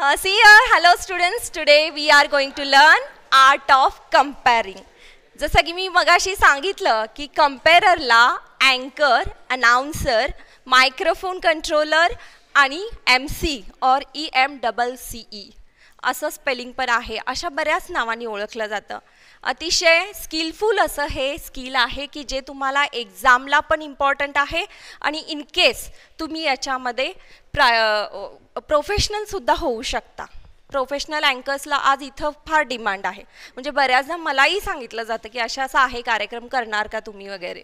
Uh, see here, hello students. Today we are going to learn art of comparing. जसं की मी मगाशी सांगितलं की कम्पेररला अँकर अनाउन्सर मायक्रोफोन कंट्रोलर आणि M C or E M double C E असं स्पेलिंग पण आहे अशा बऱ्याच नावाने ओळखलं जातं अतिशय स्किलफुल असं हे स्किल आहे की जे तुम्हाला एक्झामला पण इम्पॉर्टंट आहे आणि इन केस तुम्ही याच्यामध्ये प्राय प्रोफेशनलसुद्धा होऊ शकता प्रोफेशनल अँकर्सला आज इथं फार डिमांड आहे म्हणजे बऱ्याचदा मलाही सांगितलं जातं की अशा असा आहे कार्यक्रम करणार का तुम्ही वगैरे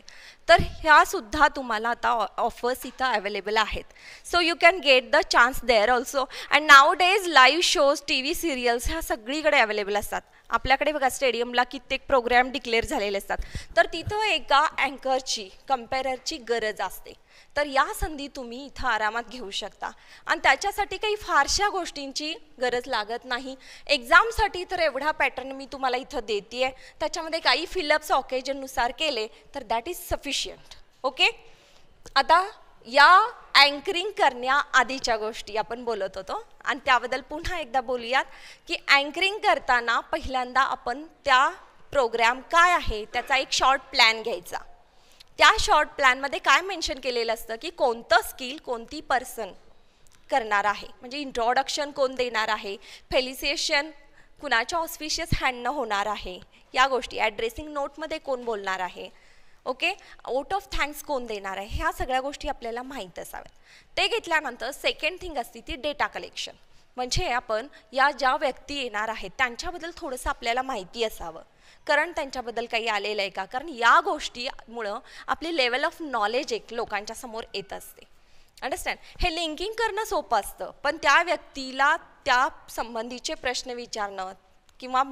तर ह्यासुद्धा तुम्हाला आता ऑफर्स इथं अवेलेबल आहेत so you can get the chance there also and nowadays live shows T V serials ह्या सगळीकडे अवेलेबल असतात आपल्याकडे बघा स्टेडियमला कित्येक प्रोग्रॅम डिक्लेअर झालेले असतात तर तिथं एका अँकरची कम्पेरची गरज असते तर या संधी तुम्ही इथं आरामात घेऊ शकता आणि त्याच्यासाठी काही फारशा गोष्टींची गरज लागत नाही एक्झामसाठी तर एवढा पॅटर्न मी तुम्हाला इथं देते आहे त्याच्यामध्ये काही फिलअप्स ऑकेजननुसार केले तर दॅट इज सफिशियंट ओके आता या अँकरिंग करण्याआधीच्या गोष्टी आपण बोलत होतो आणि त्याबद्दल पुन्हा एकदा बोलूयात की अँकरिंग करताना पहिल्यांदा आपण त्या प्रोग्रॅम काय आहे त्याचा एक शॉर्ट प्लॅन घ्यायचा त्या शॉर्ट प्लॅनमध्ये काय मेन्शन केलेलं असतं की कोणतं स्किल कोणती पर्सन करणार आहे म्हणजे इंट्रोडक्शन कोण देणार आहे फेलिसिएशन कुणाच्या ऑस्फिशियस हँडनं होणार आहे या गोष्टी ॲड्रेसिंग नोटमध्ये कोण बोलणार आहे ओके आउट ऑफ थँक्स कोण देणार आहे ह्या सगळ्या गोष्टी आपल्याला माहीत असाव्यात ते घेतल्यानंतर सेकंड थिंग असते ती डेटा कलेक्शन म्हणजे आपण या ज्या व्यक्ती येणार आहेत त्यांच्याबद्दल थोडंसं आपल्याला माहिती असावं कारण त्यांच्याबद्दल काही आलेलं आहे का कारण या गोष्टीमुळं आपली लेवल ऑफ नॉलेज एक लोकांच्या समोर येत असते अंडरस्टँड हे लिंकिंग करणं सोपं असतं पण त्या व्यक्तीला त्या संबंधीचे प्रश्न विचारणं किंवा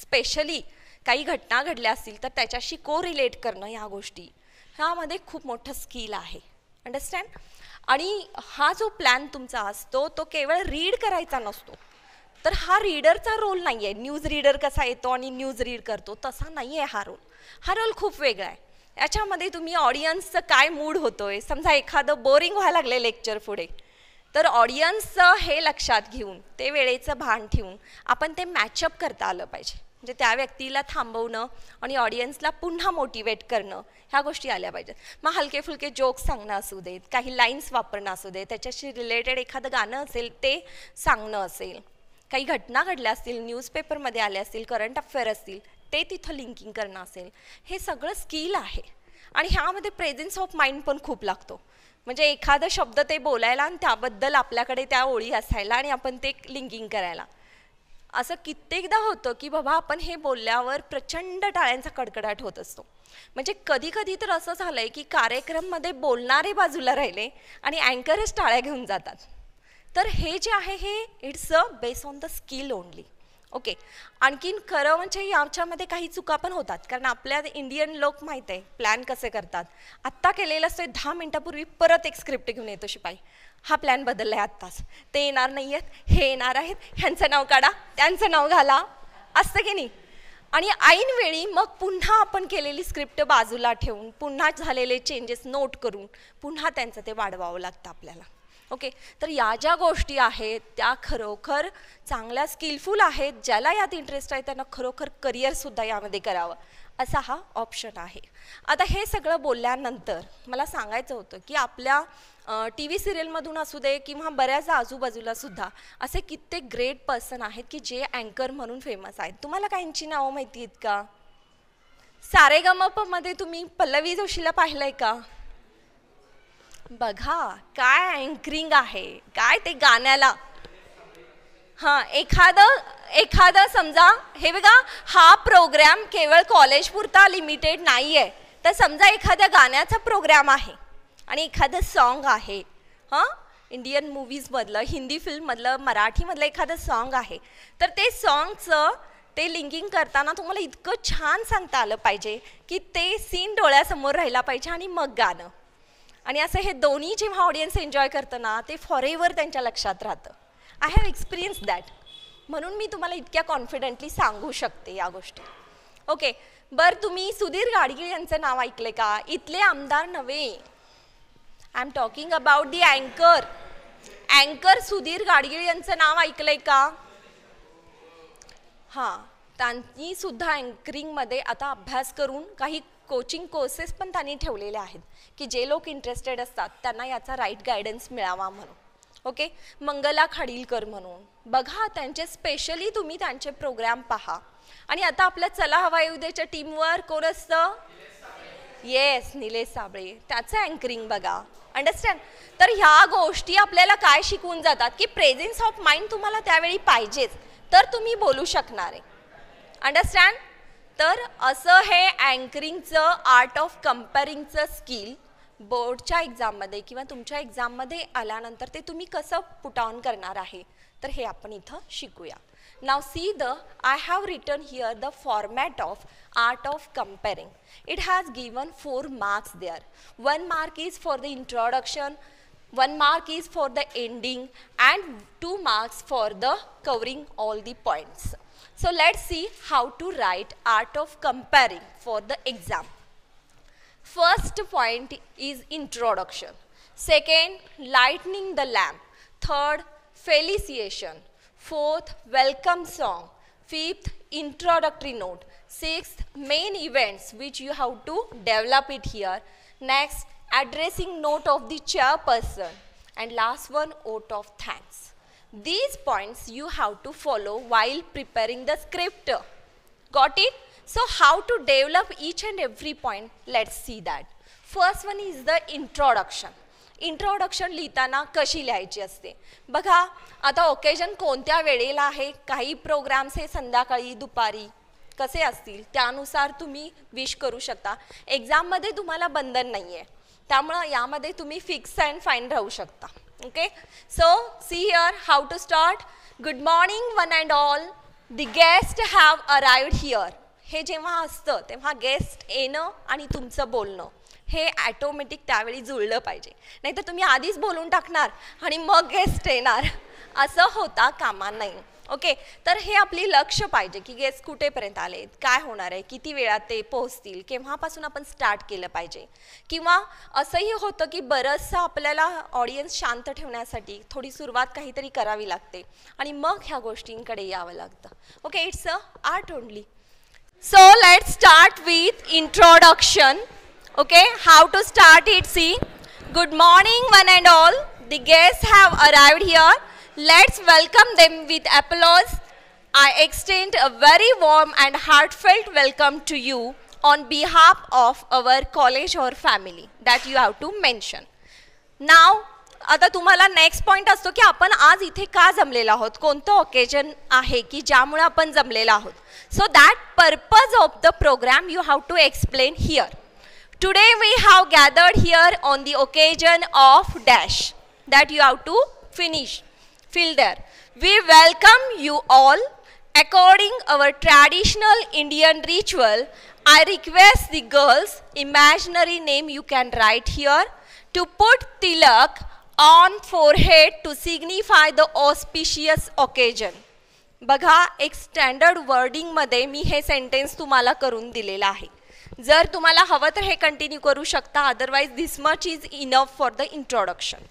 स्पेशली काही घटना घडल्या असतील तर त्याच्याशी को रिलेट करणं ह्या गोष्टी ह्यामध्ये खूप मोठं स्किल आहे अंडरस्टँड आणि हा जो प्लॅन तुमचा असतो तो केवळ रीड करायचा नसतो तर हा रीडरचा रोल नाही आहे न्यूज रीडर कसा येतो आणि न्यूज रीड करतो तसा नाही आहे हा रोल हा रोल खूप वेगळा आहे याच्यामध्ये तुम्ही ऑडियन्सचं काय मूड होतो आहे समजा एखादं बोरिंग व्हायला लागले लेक्चर पुढे तर ऑडियन्सचं हे लक्षात घेऊन ते वेळेचं भान ठेवून आपण ते मॅचअप करता आलं पाहिजे म्हणजे त्या व्यक्तीला थांबवणं आणि ऑडियन्सला पुन्हा मोटिवेट करणं ह्या गोष्टी आल्या पाहिजेत मग हलके फुलके जोक्स सांगणं असू देत काही लाईन्स वापरणं असू दे त्याच्याशी रिलेटेड एखादं गाणं असेल ते सांगणं असेल काही घटना घडल्या असतील न्यूजपेपरमध्ये आल्या असतील करंट अफेअर असतील ते तिथं लिंकिंग करणं असेल हे सगळं स्किल आहे आणि ह्यामध्ये प्रेझेन्स ऑफ माइंड पण खूप लागतो म्हणजे एखादा शब्द ते बोलायला आणि त्याबद्दल आपल्याकडे त्या ओळी असायला आणि आपण ते लिंकिंग करायला असं कित्येकदा होतं की बाबा आपण हे बोलल्यावर प्रचंड टाळ्यांचा कडकडाट होत असतो म्हणजे कधी कधी तर असं झालं आहे की कार्यक्रममध्ये बोलणारे बाजूला राहिले आणि अँकरच टाळ्या घेऊन जातात तर हे जे आहे हे it's a base on the skill only okay आणखीन खरं म्हणजे याच्यामध्ये काही चुका पण होतात कारण आपल्या इंडियन लोक माहीत आहे प्लॅन कसे करतात आत्ता केलेलं असतो दहा मिनटापूर्वी परत एक स्क्रिप्ट घेऊन येतो शिपाई हा प्लॅन बदलला आहे आत्ताच ते येणार नाही आहेत हे येणार आहेत ह्यांचं नाव काढा त्यांचं नाव घाला असतं की नाही आणि ऐनवेळी मग पुन्हा आपण केलेली स्क्रिप्ट बाजूला ठेवून पुन्हा झालेले चेंजेस नोट करून पुन्हा त्यांचं ते वाढवावं लागतं आपल्याला ओके तर या ज्या गोष्टी आहेत त्या खरोखर चांगल्या स्किलफुल आहेत ज्याला यात इंटरेस्ट आहे त्यांना खरोखर करिअरसुद्धा यामध्ये करावं असा हा ऑप्शन आहे आता हे सगळं बोलल्यानंतर मला सांगायचं होतं की आपल्या टी व्ही सिरियलमधून असू दे किंवा बऱ्याच आजूबाजूलासुद्धा सुद्धा असे कित्येक ग्रेट पर्सन आहेत की जे अँकर म्हणून फेमस आहेत तुम्हाला काहींची नावं माहिती आहेत का सारेगमपमध्ये तुम्ही पल्लवी जोशीला पाहिलं आहे का बघा काय अँकरिंग आहे काय ते गाण्याला हां एखादं एखादं समजा हे बघा हा प्रोग्रॅम केवळ कॉलेजपुरता लिमिटेड नाही आहे तर समजा एखाद्या गाण्याचा प्रोग्रॅम आहे आणि एखादं सॉन्ग आहे हां इंडियन मूवीजमधलं हिंदी फिल्ममधलं मराठीमधलं एखादं सॉन्ग आहे तर ते सॉन्गचं ते लिंकिंग करताना तुम्हाला इतकं छान सांगता आलं पाहिजे की ते सीन डोळ्यासमोर राहिला पाहिजे आणि मग गाणं आणि असं हे दोन्ही जेव्हा ऑडियन्स एन्जॉय करतं ना ते फॉरेवर त्यांच्या लक्षात राहतं आय हॅव एक्सपिरियन्स दॅट म्हणून मी तुम्हाला इतक्या कॉन्फिडेंटली सांगू शकते या गोष्टी ओके बरं तुम्ही सुधीर गाडगीळ यांचं नाव ऐकले का इथले आमदार नव्हे I am talking about the अँकर अँकर सुधीर गाडगीळ यांचं नाव ऐकलंय का हां त्यांनी सुद्धा अँकरिंगमध्ये आता अभ्यास करून काही कोचिंग कोर्सेस पण त्यांनी ठेवलेले आहेत की जे लोक इंटरेस्टेड असतात त्यांना याचा राईट गायडन्स मिळावा म्हणून ओके मंगला खाडीलकर म्हणून बघा त्यांचे स्पेशली तुम्ही त्यांचे प्रोग्राम पहा आणि आता आपल्या चला हवा येऊ टीमवर कोण असतं येस निलेश साबळे त्याचं अँकरिंग बघा अंडरस्टँड तर ह्या गोष्टी आपल्याला काय शिकवून जातात की प्रेझेन्स ऑफ माइंड तुम्हाला त्यावेळी पाहिजेच तर तुम्ही बोलू शकणार आहे अंडरस्टँड तर असं हे अँकरिंगचं आर्ट ऑफ कम्पेरिंगचं स्किल बोर्डच्या एक्झाममध्ये किंवा तुमच्या एक्झाममध्ये आल्यानंतर ते तुम्ही कसं पुट ऑन करणार आहे तर हे आपण इथं शिकूया now see the I have written here the format of art of compering it has given four marks there one mark is for the introduction 1 mark is for the ending and 2 marks for the covering all the points. So let's see how to write art of comparing for the exam. First point is introduction. Second, lightening the lamp. Third, felicitation. Fourth, welcome song. Fifth, introductory note. Sixth, main events which you have to develop it here. Next, addressing note of the chairperson, and last one, oath of thanks. These points you have to follow while preparing the script. Got it? So how to develop each and every point, let's see that. first one is the introduction introduction लिहिताना कशी लिहायची असते बघा आता occasion कोणत्या वेळेला आहे काही प्रोग्राम्स हे संध्याकाळी दुपारी कसे असतील त्यानुसार तुम्ही विश करू शकता एक्झाममध्ये तुम्हाला बंधन नाही आहे त्यामुळं यामध्ये तुम्ही फिक्स अँड फाईन राहू शकता okay so see here how to start good morning one and all the guest have arrived here हे जेव्हा असतं तेव्हा गेस्ट येणं आणि तुमचं बोलणं हे ॲटोमॅटिक त्यावेळी जुळलं पाहिजे नाहीतर तुम्ही आधीच बोलून टाकणार आणि मग गेस्ट येणार असं होता कामा नाही ओके तर हे आपली लक्ष पाहिजे की गेस्ट कुठेपर्यंत आले काय होणार आहे किती वेळात ते पोहोचतील केव्हापासून आपण स्टार्ट केलं पाहिजे किंवा असंही होतं की बरंचसं आपल्याला ऑडियन्स शांत ठेवण्यासाठी थोडी सुरुवात काहीतरी करावी लागते आणि मग ह्या गोष्टींकडे यावं लागतं okay it's a art only so let start with introduction okay how to start it see good morning one and all the guest have arrived here Let's welcome them with applause. I extend a very warm and heartfelt welcome to you on behalf of our college or family that you have to mention. Now, आता तुम्हाला next point असतो की आपण आज इथे का जमलेलो आहोत कोणतं ओकेजन आहे की ज्यामुळे आपण जमलेलो आहोत so that purpose of the programme you have to explain here today we have gathered here on the occasion of dash that you have to finish fielder. We welcome you all. According our traditional Indian ritual, I request the girls, imaginary name you can write here, to put tilak on forehead to signify the auspicious occasion. बघा एक standard वर्डिंगमध्ये मी हे sentence तुम्हाला करून दिलेलं आहे जर तुम्हाला हवं तर हे कंटिन्यू करू शकता otherwise this much is enough for the introduction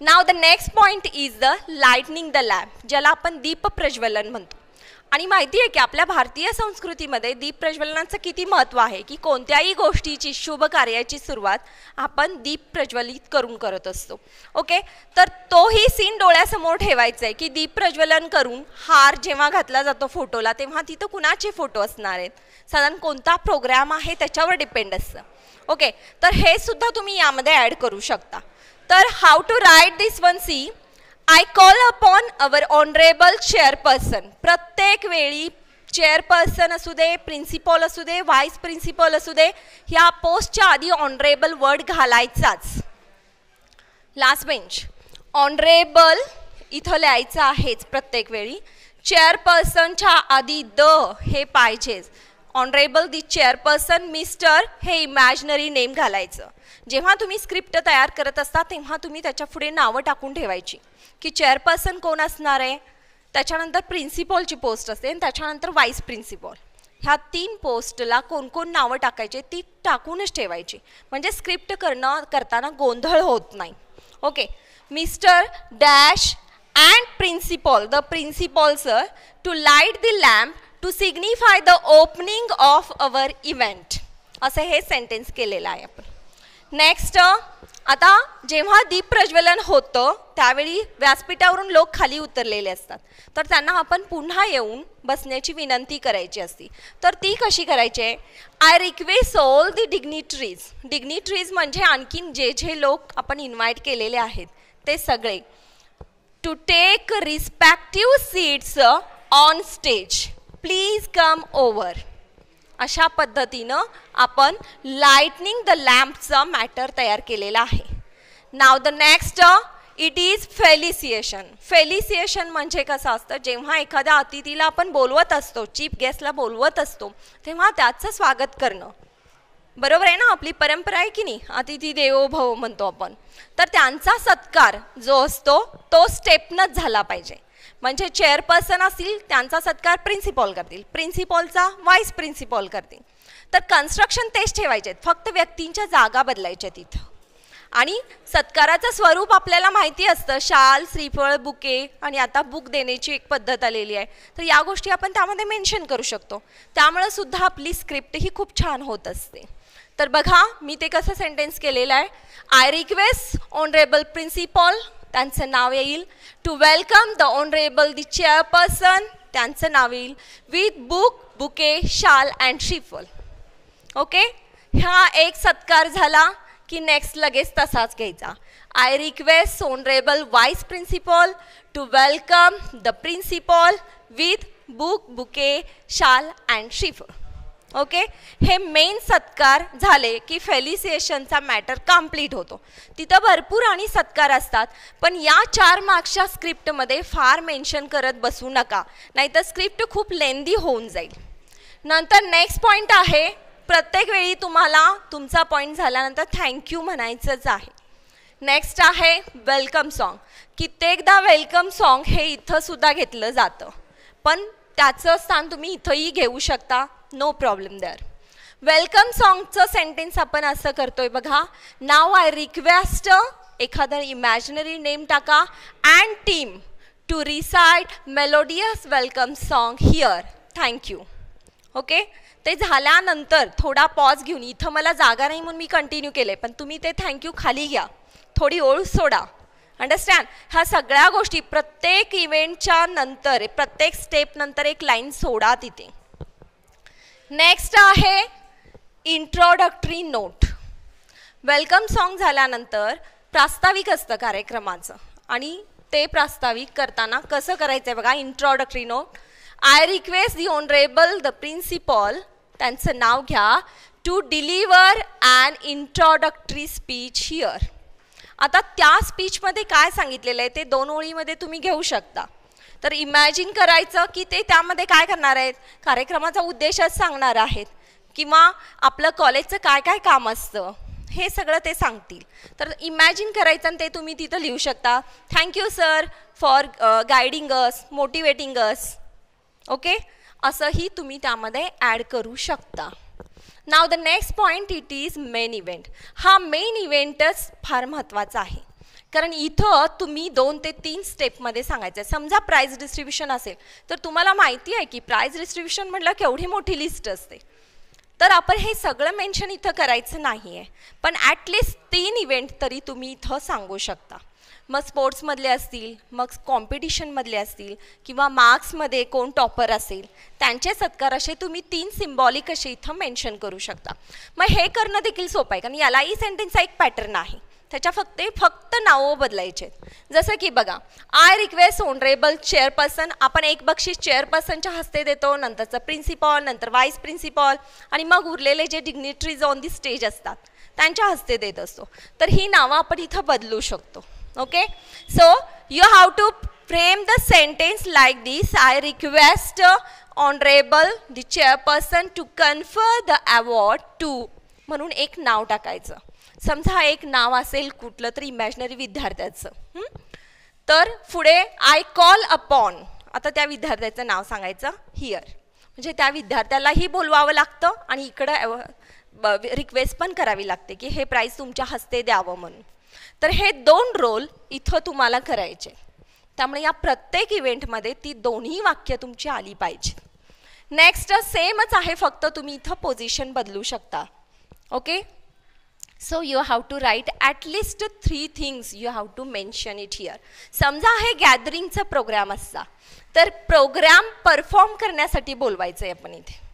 now the next point is the lightning the lamp ज्याला आपण दीप प्रज्वलन म्हणतो आणि माहिती आहे की आपल्या भारतीय संस्कृतीमध्ये दीप प्रज्वलनाचं किती महत्त्व आहे की कोणत्याही गोष्टीची शुभ कार्याची सुरुवात आपण दीप प्रज्वलित करून करत असतो ओके तर तोही सीन डोळ्यासमोर ठेवायचा आहे की दीप प्रज्वलन करून हार जेव्हा घातला जातो फोटोला तेव्हा तिथं कुणाचे फोटो असणार आहेत साधारण कोणता प्रोग्राम आहे त्याच्यावर डिपेंड असतं ओके तर हे सुद्धा तुम्ही यामध्ये ॲड करू शकता तर how to write this one see I call upon our honourable chairperson प्रत्येक वेळी चेअरपर्सन असू दे प्रिन्सिपॉल असू दे व्हाईस प्रिन्सिपॉल असू दे ह्या पोस्टच्या आधी ऑनरेबल वर्ड घालायचाच लास्ट बेंच ऑनरेबल इथं लिहायचं आहेच प्रत्येक वेळी चेअरपर्सनच्या आधी द हे पाहिजेच ऑनरेबल दी चेअरपर्सन मिस्टर हे इमॅजनरी नेम घालायचं जेव्हा तुम्ही स्क्रिप्ट तयार करत असता तेव्हा तुम्ही त्याच्या पुढे नावं टाकून ठेवायची की चेअरपर्सन कोण असणार आहे त्याच्यानंतर प्रिन्सिपॉलची पोस्ट असते आणि त्याच्यानंतर वाईस प्रिन्सिपॉल ह्या तीन पोस्टला कोणकोण नावं टाकायचे ती टाकूनच ठेवायची म्हणजे स्क्रिप्ट करणं करताना गोंधळ होत नाही okay mister dash and principal the principal sir to light the lamp to signify the opening of our event असं हे सेंटेन्स केलेलं आहे आपण नेक्स्ट आता जेव्हा दीप प्रज्वलन होतं त्यावेळी व्यासपीठावरून लोक खाली उतरलेले असतात तर त्यांना आपण पुन्हा येऊन बसण्याची विनंती करायची असती तर ती कशी करायची आहे I request all the dignitaries dignitaries म्हणजे आणखीन जे जे लोक आपण इन्व्हाइट केलेले आहेत ते सगळे to take respective seats on stage please come over अशा पद्धतीनं आपण लाइटनिंग द लॅम्पचं मॅटर तयार केलेला आहे now the next it is felicitation felicitation म्हणजे कसं असतं जेव्हा एखाद्या अतिथीला आपण बोलवत असतो चीफ गेस्टला बोलवत असतो तेव्हा त्याचं स्वागत करणं बरोबर आहे ना आपली परंपरा आहे की नाही अतिथी देवो भव म्हणतो आपण तर त्यांचा सत्कार जो असतो तो स्टेपनच झाला पाहिजे म्हणजे चेअरपर्सन असतील त्यांचा सत्कार प्रिन्सिपॉल करतील प्रिन्सिपॉलचा वाईस प्रिन्सिपॉल करतील तर कन्स्ट्रक्शन तेच ठेवायचे आहेत फक्त व्यक्तींच्या जागा बदलायच्या तिथं आणि सत्काराचं स्वरूप आपल्याला माहिती असतं शाल श्रीफळ बुके आणि आता बुक देण्याची एक पद्धत आलेली आहे तर या गोष्टी आपण त्यामध्ये मेन्शन करू शकतो त्यामुळे सुद्धा आपली स्क्रिप्ट ही खूप छान होत असते तर बघा मी ते कसं सेंटेन्स केलेलं आहे आय रिक्वेस्ट ऑनरेबल प्रिन्सिपॉल त्यांचं नाव येईल to welcome the honourable the chairperson त्यांचं नाव येईल with book bouquet shawl and shriphal okay हा एक सत्कार झाला की नेक्स्ट लगेच तसाच घ्यायचा I request honourable vice principal to welcome the principal with book bouquet shawl and shriphal okay हे मेन सत्कार झाले की फेलिसिएशनचा मॅटर कम्प्लीट होतो तिथं भरपूर आणि सत्कार असतात पण या चार मार्क्सच्या स्क्रिप्टमध्ये फार मेन्शन करत बसू नका नाहीतर स्क्रिप्ट खूप लेंदी होऊन जाईल नंतर नेक्स्ट पॉईंट आहे प्रत्येक वेळी तुम्हाला तुमचा पॉईंट झाल्यानंतर थँक्यू म्हणायचंच आहे नेक्स्ट आहे वेलकम सॉन्ग कित्येकदा वेलकम सॉन्ग हे इथंसुद्धा घेतलं जातं पण त्याचं स्थान तुम्ही इथंही घेऊ शकता नो प्रॉब्लेम देअर वेलकम सॉन्गचं सेंटेन्स आपण असं करतोय बघा नाव आय रिक्वेस्ट एखादं इमॅजिनरी नेम टाका and team to recite melodious welcome song here thank you okay ते झाल्यानंतर थोडा पॉज घेऊन इथं मला जागा नाही म्हणून मी कंटिन्यू केले पण तुम्ही ते थँक्यू खाली घ्या थोडी ओळ सोडा अंडरस्टँड ह्या सगळ्या गोष्टी प्रत्येक इव्हेंटच्या नंतर प्रत्येक स्टेपनंतर एक लाईन सोडा तिथे नेक्स्ट आहे इंट्रोडक्टरी नोट वेलकम सॉन्ग झाल्यानंतर प्रास्ताविक असतं कार्यक्रमाचं आणि ते प्रास्ताविक करताना कसं करायचं आहे बघा introductory note I request the honourable the principal त्यांचं नाव घ्या to deliver and introductory speech here आता त्या स्पीचमध्ये काय सांगितलेलं आहे ते दोन ओळीमध्ये तुम्ही घेऊ शकता तर इमॅजिन करायचं की ते त्यामध्ये काय करणार आहेत कार्यक्रमाचा उद्देशच सांगणार आहेत किंवा आपलं कॉलेजचं काय काय काम असतं हे सगळं ते सांगतील तर इमॅजिन करायचं आणि ते तुम्ही तिथं लिहू शकता thank you sir for guiding us motivating us okay असंही तुम्ही त्यामध्ये ॲड करू शकता नाव the next point it is main event हा मेन इव्हेंटच फार महत्त्वाचा आहे कारण इथं तुम्ही दोन ते तीन स्टेपमध्ये सांगायचं आहे समजा प्राईज डिस्ट्रीब्युशन असेल तर तुम्हाला माहिती आहे की प्राईज डिस्ट्रीब्युशन म्हटलं केवढी मोठी लिस्ट असते तर आपण हे सगळं मेन्शन इथं करायचं नाही आहे पण ॲटलिस्ट तीन इव्हेंट तरी तुम्ही इथं सांगू शकता मग स्पोर्ट्समधले असतील मग कॉम्पिटिशनमधले असतील किंवा मार्क्समध्ये कोण टॉपर असेल त्यांचे सत्कार असे तुम्ही तीन सिम्बॉलिक असे इथं मेन्शन करू शकता मग हे करणं देखील सोपं आहे कारण यालाही सेंटेन्सचा एक पॅटर्न आहे त्याच्या फक्त फक्त नावं बदलायचे जसं की बघा आय रिक्वेस्ट ऑनरेबल चेअरपर्सन आपण एक बक्षीस चेअरपर्सनच्या हस्ते देतो नंतरचं प्रिन्सिपॉल नंतर वाईस प्रिन्सिपॉल आणि मग उरलेले जे डिग्नेटरीज ऑन दी स्टेज असतात त्यांच्या हस्ते देत असतो तर ही नावं आपण इथं बदलू शकतो okay so you have to frame the sentence like this I request honourable the chairperson to confer the award to म्हणून एक नाव टाकायचं समजा एक नाव असेल कुठलं तरी इमॅजिनरी विद्यार्थ्याचं तर पुढे आय कॉल अपॉन आता त्या विद्यार्थ्याचं नाव सांगायचं हिअर म्हणजे त्या विद्यार्थ्यालाही बोलवावं लागतं आणि इकडं रिक्वेस्ट पण करावी लागते की हे प्राईज तुमच्या हस्ते द्यावं म्हणून तर हे दोन रोल इथं तुम्हाला करायचे त्यामुळे या प्रत्येक इव्हेंटमध्ये ती दोन्ही वाक्य तुमची आली पाहिजे नेक्स्ट सेमच आहे फक्त तुम्ही इथं पोझिशन बदलू शकता okay so you have to write at least three things you have to mention it here समजा हे गॅदरिंगचा प्रोग्राम असता तर प्रोग्राम परफॉर्म करण्यासाठी बोलवायचं आहे आपण इथे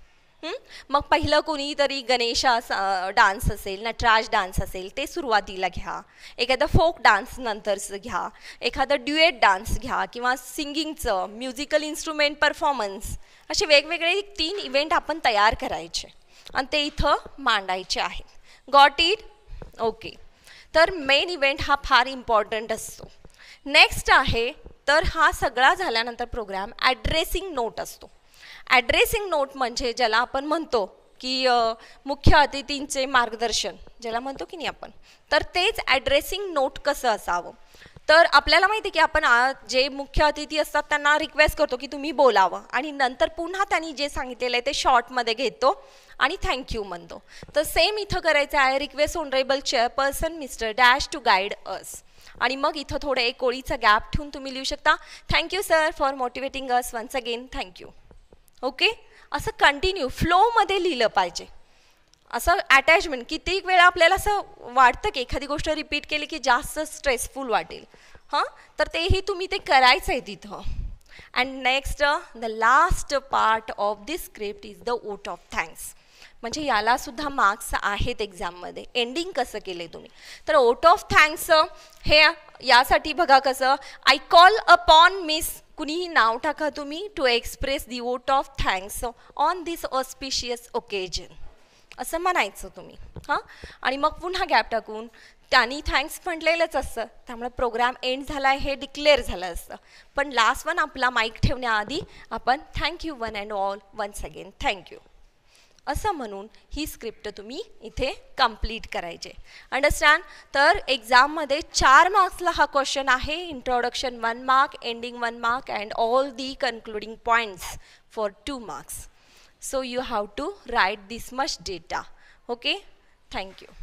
मग पहिलं कोणीतरी गणेशा डान्स असेल नटराज डान्स असेल ते सुरुवातीला घ्या एखादा फोक डान्स नंतरचं घ्या एखादं ड्युएट डान्स घ्या किंवा सिंगिंगचं म्युझिकल इन्स्ट्रुमेंट परफॉर्मन्स असे वेगवेगळे तीन इव्हेंट आपण तयार करायचे आणि ते इथं मांडायचे आहेत गॉट इट ओके तर मेन इव्हेंट हा फार इम्पॉर्टंट असतो नेक्स्ट आहे तर हा सगळा झाल्यानंतर प्रोग्राम ॲड्रेसिंग नोट असतो ॲड्रेसिंग नोट म्हणजे ज्याला आपण म्हणतो की मुख्य अतिथींचे मार्गदर्शन ज्याला म्हणतो की नाही आपण तर तेच ॲड्रेसिंग नोट कसं असावं तर आपल्याला माहिती आहे की आपण जे मुख्य अतिथी असतात त्यांना रिक्वेस्ट करतो की तुम्ही बोलावं आणि नंतर पुन्हा त्यांनी जे सांगितलेलं आहे ते शॉर्टमध्ये घेतो आणि थँक्यू म्हणतो तर सेम इथं करायचं आहे request honourable chairperson mister dash to guide us आणि मग इथं थोडं एक कोळीचा गॅप ठेवून तुम्ही लिहू शकता thank you sir for motivating us once again thank you okay असं कंटिन्यू फ्लोमध्ये लिहिलं पाहिजे असं अटॅचमेंट कितीक वेळा आपल्याला असं वाटतं की एखादी गोष्ट रिपीट केली की जास्त स्ट्रेसफुल वाटेल हां तर तेही तुम्ही ते करायचं आहे तिथं and next the last part of this script is the vote of thanks म्हणजे याला सुद्धा मार्क्स आहेत एक्झाममध्ये एंडिंग कसं केलं तुम्ही तर ओट ऑफ थँक्स हे यासाठी बघा कसं आय कॉल अपॉन मिस कुणीही नाव टाका तुम्ही to express the vote of thanks on this auspicious occasion असं म्हणायचं तुम्ही हां आणि मग पुन्हा गॅप टाकून त्यांनी थँक्स म्हटलेलंच असतं त्यामुळे प्रोग्राम एंड झाला आहे हे डिक्लेअर झालं असतं पण लास्ट वन आपला माईक ठेवण्याआधी आपण thank you one and all once again thank you असं म्हणून ही स्क्रिप्ट तुम्ही इथे कंप्लीट करायचे अंडरस्टँड तर एक्झाममध्ये चार मार्क्सला हा क्वेश्चन आहे introduction one mark ending one mark and all the concluding points for two marks so you have to write this much data okay thank you